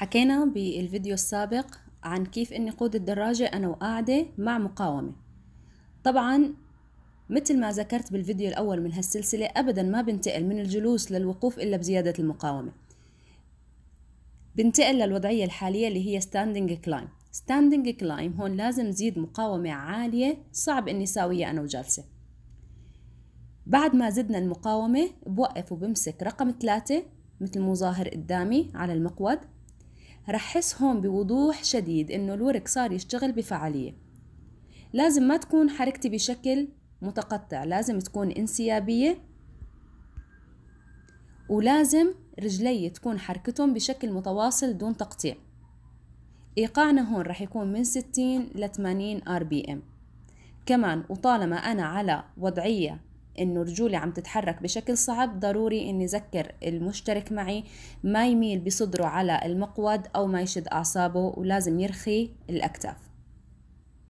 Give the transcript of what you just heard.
حكينا بالفيديو السابق عن كيف اني قود الدراجة انا وقاعدة مع مقاومة طبعا مثل ما ذكرت بالفيديو الاول من هالسلسلة ابدا ما بنتقل من الجلوس للوقوف الا بزيادة المقاومة بنتقل للوضعية الحالية اللي هي standing كلايم standing كلايم هون لازم زيد مقاومة عالية صعب اني ساويها انا وجالسة بعد ما زدنا المقاومة بوقف وبمسك رقم ثلاثة مثل مظاهر قدامي على المقود رح حس هون بوضوح شديد إنه الورك صار يشتغل بفعالية لازم ما تكون حركتي بشكل متقطع لازم تكون انسيابية ولازم رجلي تكون حركتهم بشكل متواصل دون تقطيع إيقاعنا هون رح يكون من 60 ل 80 ار بي ام كمان وطالما أنا على وضعية انه رجولي عم تتحرك بشكل صعب ضروري اني اذكر المشترك معي ما يميل بصدره على المقود او ما يشد اعصابه ولازم يرخي الاكتاف